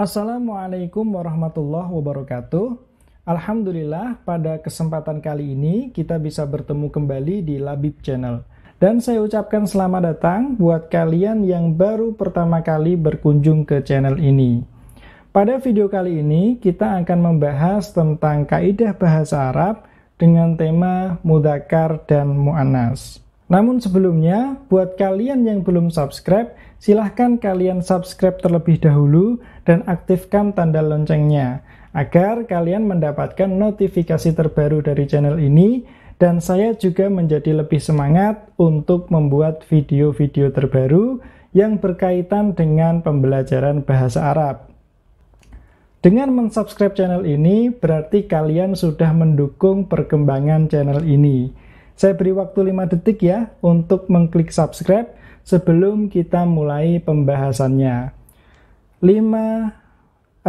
Assalamualaikum warahmatullahi wabarakatuh. Alhamdulillah, pada kesempatan kali ini kita bisa bertemu kembali di Labib Channel. Dan saya ucapkan selamat datang buat kalian yang baru pertama kali berkunjung ke channel ini. Pada video kali ini, kita akan membahas tentang kaidah bahasa Arab dengan tema mudakar dan mu'anas. Namun sebelumnya, buat kalian yang belum subscribe, silahkan kalian subscribe terlebih dahulu dan aktifkan tanda loncengnya agar kalian mendapatkan notifikasi terbaru dari channel ini dan saya juga menjadi lebih semangat untuk membuat video-video terbaru yang berkaitan dengan pembelajaran bahasa Arab. Dengan mensubscribe channel ini berarti kalian sudah mendukung perkembangan channel ini. Saya beri waktu 5 detik ya untuk mengklik subscribe sebelum kita mulai pembahasannya. 5, 4, 3,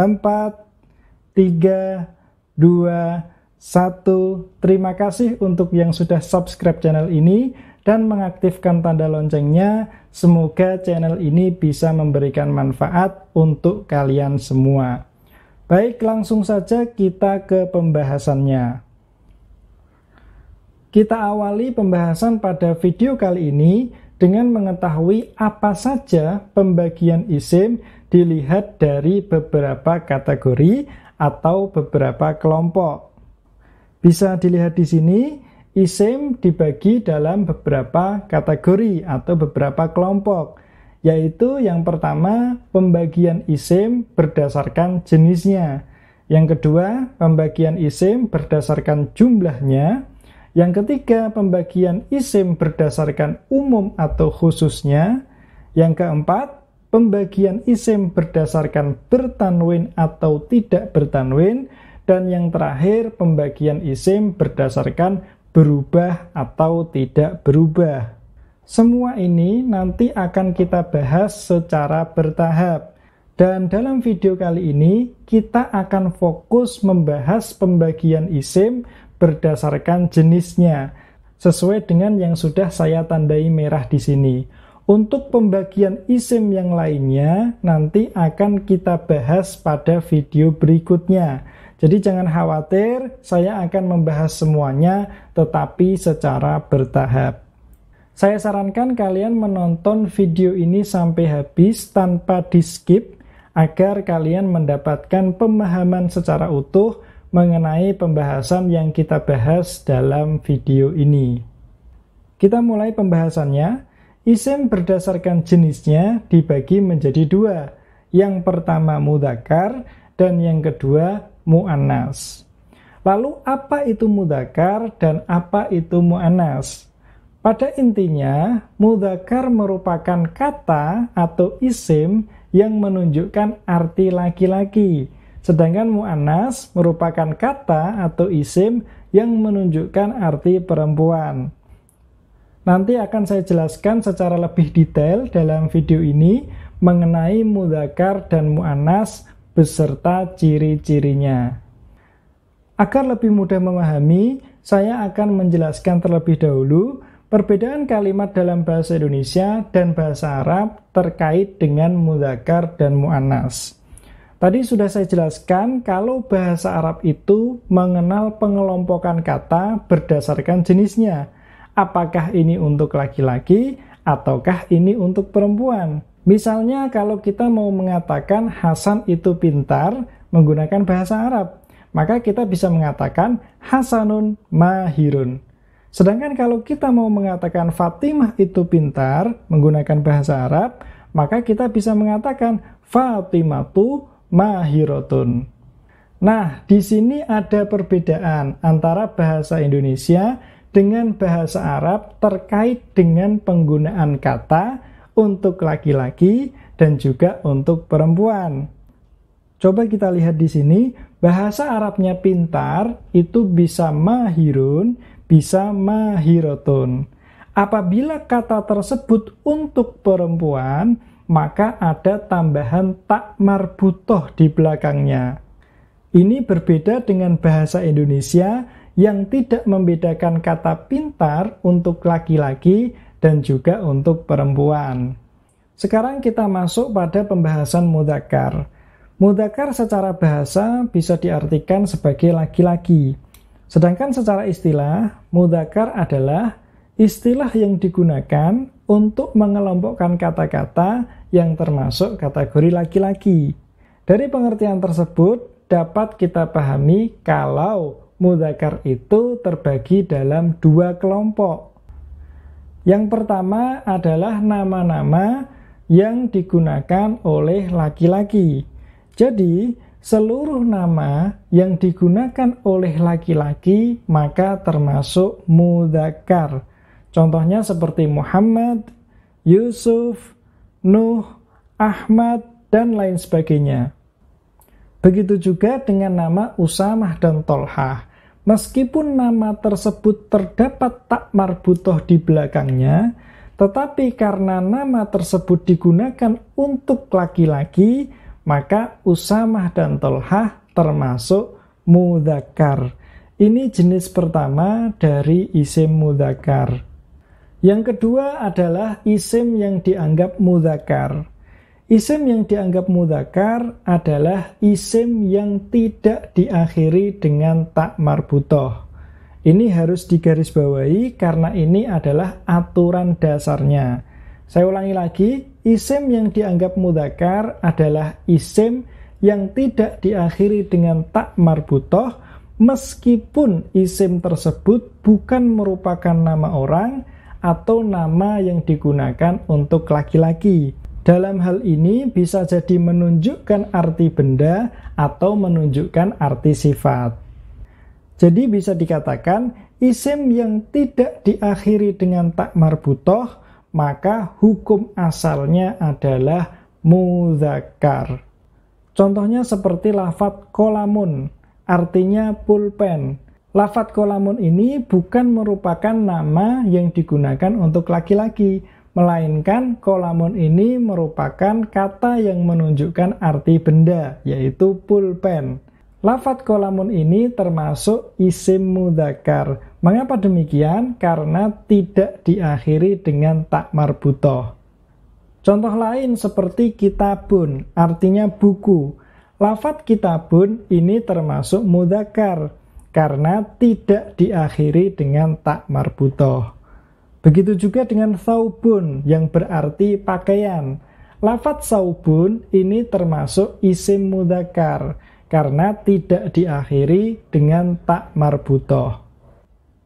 2, 1. Terima kasih untuk yang sudah subscribe channel ini dan mengaktifkan tanda loncengnya. Semoga channel ini bisa memberikan manfaat untuk kalian semua. Baik, langsung saja kita ke pembahasannya. Kita awali pembahasan pada video kali ini dengan mengetahui apa saja pembagian isim dilihat dari beberapa kategori atau beberapa kelompok. Bisa dilihat di sini, isim dibagi dalam beberapa kategori atau beberapa kelompok, yaitu yang pertama pembagian isim berdasarkan jenisnya, yang kedua pembagian isim berdasarkan jumlahnya, yang ketiga, pembagian isim berdasarkan umum atau khususnya. Yang keempat, pembagian isim berdasarkan bertanwin atau tidak bertanwin. Dan yang terakhir, pembagian isim berdasarkan berubah atau tidak berubah. Semua ini nanti akan kita bahas secara bertahap. Dan dalam video kali ini, kita akan fokus membahas pembagian isim berdasarkan jenisnya sesuai dengan yang sudah saya tandai merah di sini. Untuk pembagian isim yang lainnya nanti akan kita bahas pada video berikutnya. Jadi jangan khawatir, saya akan membahas semuanya tetapi secara bertahap. Saya sarankan kalian menonton video ini sampai habis tanpa di-skip agar kalian mendapatkan pemahaman secara utuh mengenai pembahasan yang kita bahas dalam video ini. Kita mulai pembahasannya. Isim berdasarkan jenisnya dibagi menjadi dua. Yang pertama mudakar dan yang kedua mu'anas. Lalu apa itu mudakar dan apa itu mu'anas? Pada intinya, mudakar merupakan kata atau isim yang menunjukkan arti laki-laki Sedangkan mu'anas merupakan kata atau isim yang menunjukkan arti perempuan. Nanti akan saya jelaskan secara lebih detail dalam video ini mengenai mudakar dan mu'anas beserta ciri-cirinya. Agar lebih mudah memahami, saya akan menjelaskan terlebih dahulu perbedaan kalimat dalam bahasa Indonesia dan bahasa Arab terkait dengan mudakar dan mu'anas. Tadi sudah saya jelaskan kalau bahasa Arab itu mengenal pengelompokan kata berdasarkan jenisnya. Apakah ini untuk laki-laki ataukah ini untuk perempuan? Misalnya kalau kita mau mengatakan Hasan itu pintar menggunakan bahasa Arab, maka kita bisa mengatakan Hasanun mahirun. Sedangkan kalau kita mau mengatakan Fatimah itu pintar menggunakan bahasa Arab, maka kita bisa mengatakan Fatimah Fatimatu mahiratun. Nah, di sini ada perbedaan antara bahasa Indonesia dengan bahasa Arab terkait dengan penggunaan kata untuk laki-laki dan juga untuk perempuan. Coba kita lihat di sini, bahasa Arabnya pintar itu bisa mahirun, bisa mahirotun. Apabila kata tersebut untuk perempuan, maka ada tambahan tak marbutoh di belakangnya. Ini berbeda dengan bahasa Indonesia yang tidak membedakan kata pintar untuk laki-laki dan juga untuk perempuan. Sekarang kita masuk pada pembahasan mudakar. Mudakar secara bahasa bisa diartikan sebagai laki-laki. Sedangkan secara istilah, mudakar adalah istilah yang digunakan untuk mengelompokkan kata-kata yang termasuk kategori laki-laki. Dari pengertian tersebut dapat kita pahami kalau mudakar itu terbagi dalam dua kelompok. Yang pertama adalah nama-nama yang digunakan oleh laki-laki. Jadi, seluruh nama yang digunakan oleh laki-laki maka termasuk mudakar. Contohnya seperti Muhammad, Yusuf, Nuh, Ahmad, dan lain sebagainya. Begitu juga dengan nama Usamah dan Tolhah. Meskipun nama tersebut terdapat tak marbutoh di belakangnya, tetapi karena nama tersebut digunakan untuk laki-laki, maka Usamah dan Tolhah termasuk mudakar. Ini jenis pertama dari isim mudakar. Yang kedua adalah isim yang dianggap mudakar. Isim yang dianggap mudakar adalah isim yang tidak diakhiri dengan tak marbutoh. Ini harus digarisbawahi karena ini adalah aturan dasarnya. Saya ulangi lagi, isim yang dianggap mudakar adalah isim yang tidak diakhiri dengan tak marbutoh meskipun isim tersebut bukan merupakan nama orang atau nama yang digunakan untuk laki-laki. Dalam hal ini bisa jadi menunjukkan arti benda atau menunjukkan arti sifat. Jadi bisa dikatakan isim yang tidak diakhiri dengan tak marbutoh maka hukum asalnya adalah muzakar. Contohnya seperti lafat kolamun, artinya pulpen Lafat kolamun ini bukan merupakan nama yang digunakan untuk laki-laki, melainkan kolamun ini merupakan kata yang menunjukkan arti benda, yaitu pulpen. Lafat kolamun ini termasuk isim mudakar. Mengapa demikian? Karena tidak diakhiri dengan tak marbutoh. Contoh lain seperti kitabun, artinya buku. Lafat kitabun ini termasuk mudakar karena tidak diakhiri dengan tak marbutoh. Begitu juga dengan saubun yang berarti pakaian. Lafat saubun ini termasuk isim mudakar karena tidak diakhiri dengan tak marbutoh.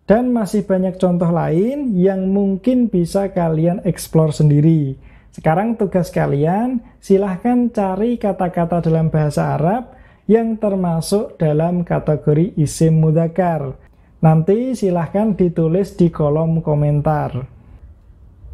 Dan masih banyak contoh lain yang mungkin bisa kalian eksplor sendiri. Sekarang tugas kalian, silahkan cari kata-kata dalam bahasa Arab yang termasuk dalam kategori isim mudakar. Nanti silahkan ditulis di kolom komentar.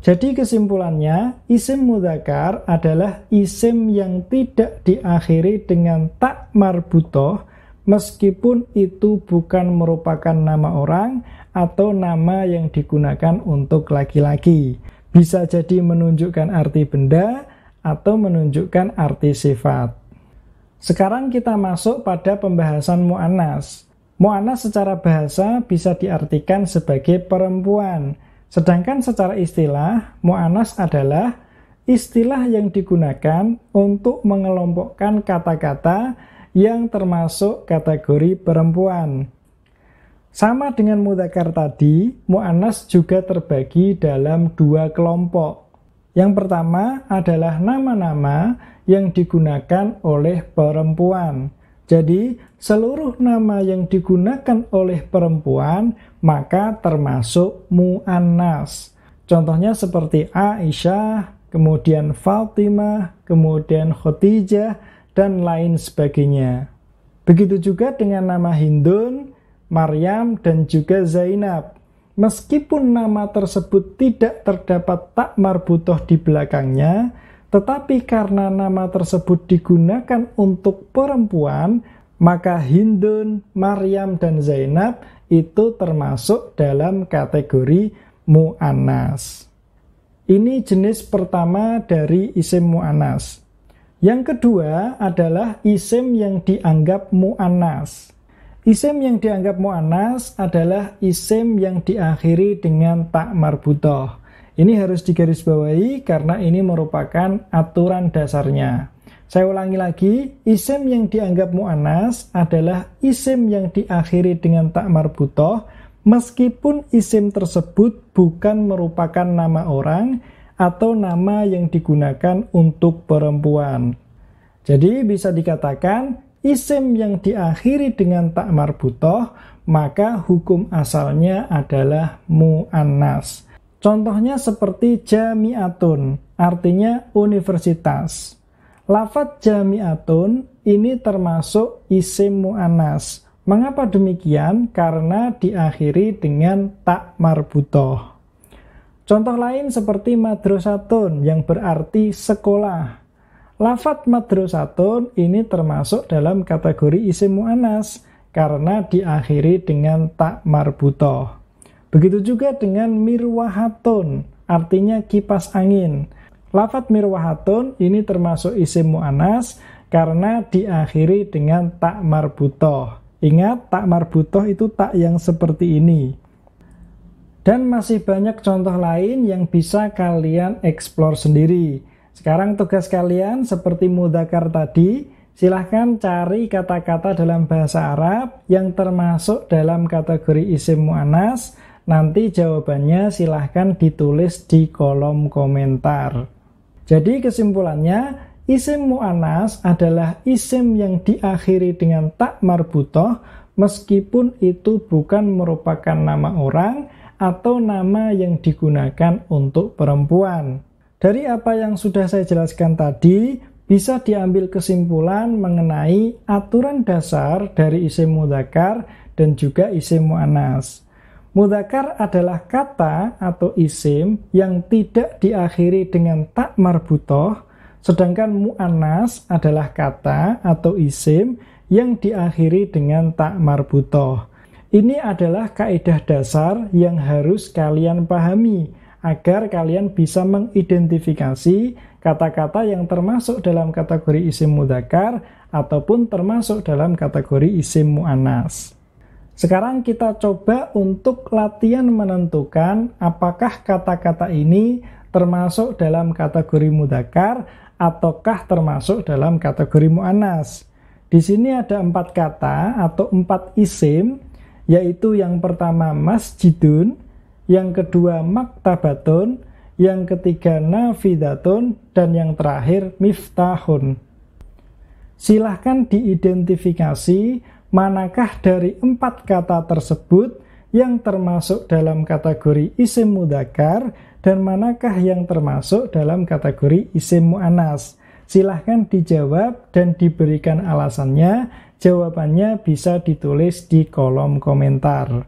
Jadi kesimpulannya, isim mudakar adalah isim yang tidak diakhiri dengan tak marbutoh meskipun itu bukan merupakan nama orang atau nama yang digunakan untuk laki-laki. Bisa jadi menunjukkan arti benda atau menunjukkan arti sifat. Sekarang kita masuk pada pembahasan mu'anas. Mu'anas secara bahasa bisa diartikan sebagai perempuan. Sedangkan secara istilah, mu'anas adalah istilah yang digunakan untuk mengelompokkan kata-kata yang termasuk kategori perempuan. Sama dengan mudakar tadi, mu'anas juga terbagi dalam dua kelompok. Yang pertama adalah nama-nama yang digunakan oleh perempuan. Jadi, seluruh nama yang digunakan oleh perempuan maka termasuk mu'annas. Contohnya seperti Aisyah, kemudian Fatimah, kemudian Khadijah, dan lain sebagainya. Begitu juga dengan nama Hindun, Maryam, dan juga Zainab. Meskipun nama tersebut tidak terdapat tak marbutoh di belakangnya, tetapi karena nama tersebut digunakan untuk perempuan, maka Hindun, Maryam, dan Zainab itu termasuk dalam kategori mu'anas. Ini jenis pertama dari isim mu'anas. Yang kedua adalah isim yang dianggap mu'anas. Isim yang dianggap mu'anas adalah isim yang diakhiri dengan tak marbutoh. Ini harus digarisbawahi karena ini merupakan aturan dasarnya. Saya ulangi lagi, isim yang dianggap mu'anas adalah isim yang diakhiri dengan tak marbutoh, meskipun isim tersebut bukan merupakan nama orang atau nama yang digunakan untuk perempuan. Jadi bisa dikatakan isim yang diakhiri dengan tak marbutoh maka hukum asalnya adalah mu'anas. Contohnya seperti jamiatun, artinya universitas. Lafat jamiatun ini termasuk isim mu'anas. Mengapa demikian? Karena diakhiri dengan tak marbutoh. Contoh lain seperti madrasatun yang berarti sekolah. Lafat madrasatun ini termasuk dalam kategori isim mu'anas karena diakhiri dengan tak marbutoh. Begitu juga dengan mirwahatun, artinya kipas angin. Lafat mirwahatun ini termasuk isim mu'anas karena diakhiri dengan tak marbutoh. Ingat, tak marbutoh itu tak yang seperti ini. Dan masih banyak contoh lain yang bisa kalian eksplor sendiri. Sekarang tugas kalian seperti mudakar tadi, silahkan cari kata-kata dalam bahasa Arab yang termasuk dalam kategori isim mu'anas, Nanti jawabannya silahkan ditulis di kolom komentar. Jadi kesimpulannya, isim mu'anas adalah isim yang diakhiri dengan tak marbutoh meskipun itu bukan merupakan nama orang atau nama yang digunakan untuk perempuan. Dari apa yang sudah saya jelaskan tadi, bisa diambil kesimpulan mengenai aturan dasar dari isim mudakar dan juga isim mu'anas. Mudakar adalah kata atau isim yang tidak diakhiri dengan tak marbutoh, sedangkan mu'anas adalah kata atau isim yang diakhiri dengan tak marbutoh. Ini adalah kaidah dasar yang harus kalian pahami agar kalian bisa mengidentifikasi kata-kata yang termasuk dalam kategori isim mudakar ataupun termasuk dalam kategori isim mu'anas. Sekarang kita coba untuk latihan menentukan apakah kata-kata ini termasuk dalam kategori mudakar ataukah termasuk dalam kategori mu'anas. Di sini ada empat kata atau empat isim, yaitu yang pertama masjidun, yang kedua maktabatun, yang ketiga nafidatun, dan yang terakhir miftahun. Silahkan diidentifikasi manakah dari empat kata tersebut yang termasuk dalam kategori isim mudakar dan manakah yang termasuk dalam kategori isim mu'anas? Silahkan dijawab dan diberikan alasannya. Jawabannya bisa ditulis di kolom komentar.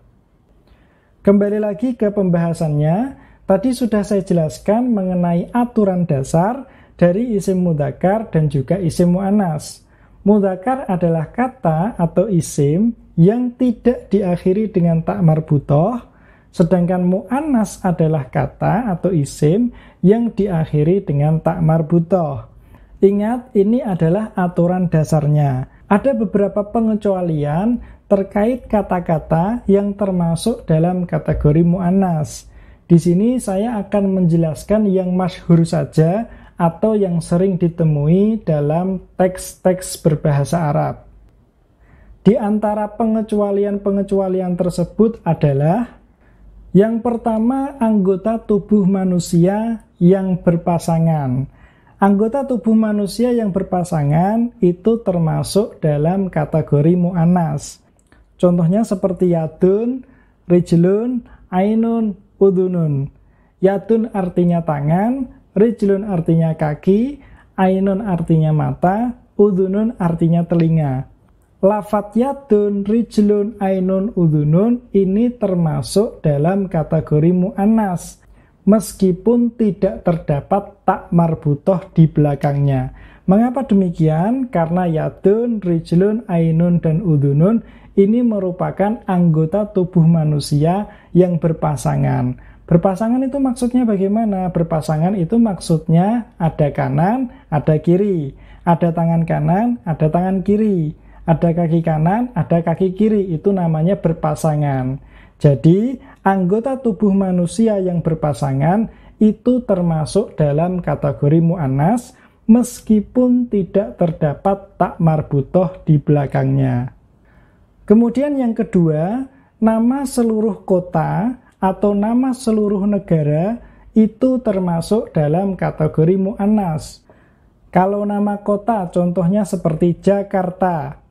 Kembali lagi ke pembahasannya. Tadi sudah saya jelaskan mengenai aturan dasar dari isim mudakar dan juga isim mu'anas. Mudakar adalah kata atau isim yang tidak diakhiri dengan tak marbutoh, sedangkan mu'anas adalah kata atau isim yang diakhiri dengan tak marbutoh. Ingat, ini adalah aturan dasarnya. Ada beberapa pengecualian terkait kata-kata yang termasuk dalam kategori mu'anas. Di sini saya akan menjelaskan yang masyhur saja atau yang sering ditemui dalam teks-teks berbahasa Arab. Di antara pengecualian-pengecualian tersebut adalah yang pertama, anggota tubuh manusia yang berpasangan. Anggota tubuh manusia yang berpasangan itu termasuk dalam kategori mu'anas. Contohnya seperti yadun, rijlun, ainun, udunun. Yadun artinya tangan, Rijlun artinya kaki, ainun artinya mata, udunun artinya telinga. Lafat yadun, rijlun, ainun, udunun ini termasuk dalam kategori mu'anas, Meskipun tidak terdapat tak marbutoh di belakangnya. Mengapa demikian? Karena yadun, rijlun, ainun, dan udunun ini merupakan anggota tubuh manusia yang berpasangan Berpasangan itu maksudnya bagaimana? Berpasangan itu maksudnya ada kanan, ada kiri, ada tangan kanan, ada tangan kiri, ada kaki kanan, ada kaki kiri. Itu namanya berpasangan. Jadi, anggota tubuh manusia yang berpasangan itu termasuk dalam kategori mu'anas meskipun tidak terdapat tak marbutoh di belakangnya. Kemudian yang kedua, nama seluruh kota atau nama seluruh negara itu termasuk dalam kategori muanas Kalau nama kota contohnya seperti Jakarta,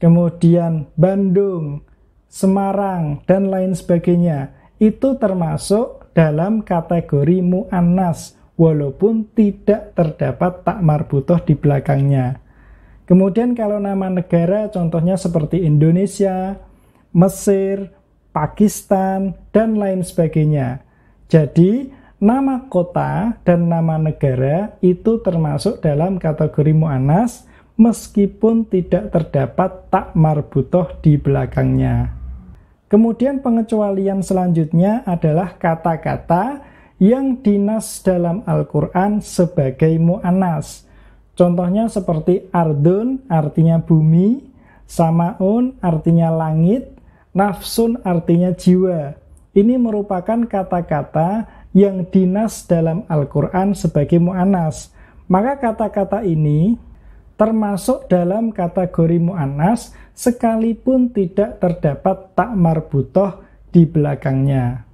kemudian Bandung, Semarang, dan lain sebagainya, itu termasuk dalam kategori muanas walaupun tidak terdapat tak marbutoh di belakangnya. Kemudian kalau nama negara contohnya seperti Indonesia, Mesir, Pakistan, dan lain sebagainya. Jadi, nama kota dan nama negara itu termasuk dalam kategori mu'anas meskipun tidak terdapat tak marbutoh di belakangnya. Kemudian pengecualian selanjutnya adalah kata-kata yang dinas dalam Al-Quran sebagai mu'anas. Contohnya seperti ardun artinya bumi, samaun artinya langit, Nafsun artinya jiwa. Ini merupakan kata-kata yang dinas dalam Al-Quran sebagai mu'anas. Maka kata-kata ini termasuk dalam kategori mu'anas sekalipun tidak terdapat tak marbutoh di belakangnya.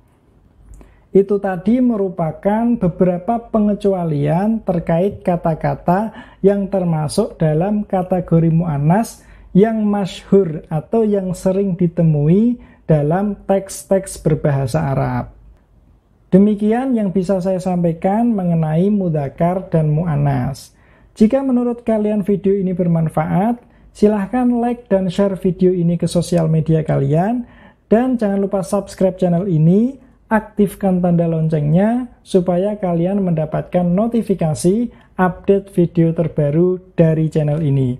Itu tadi merupakan beberapa pengecualian terkait kata-kata yang termasuk dalam kategori mu'anas yang masyhur atau yang sering ditemui dalam teks-teks berbahasa Arab. Demikian yang bisa saya sampaikan mengenai mudakar dan mu'anas. Jika menurut kalian video ini bermanfaat, silahkan like dan share video ini ke sosial media kalian. Dan jangan lupa subscribe channel ini, aktifkan tanda loncengnya supaya kalian mendapatkan notifikasi update video terbaru dari channel ini.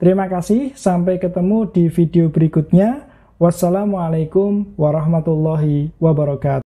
Terima kasih, sampai ketemu di video berikutnya. Wassalamualaikum warahmatullahi wabarakatuh.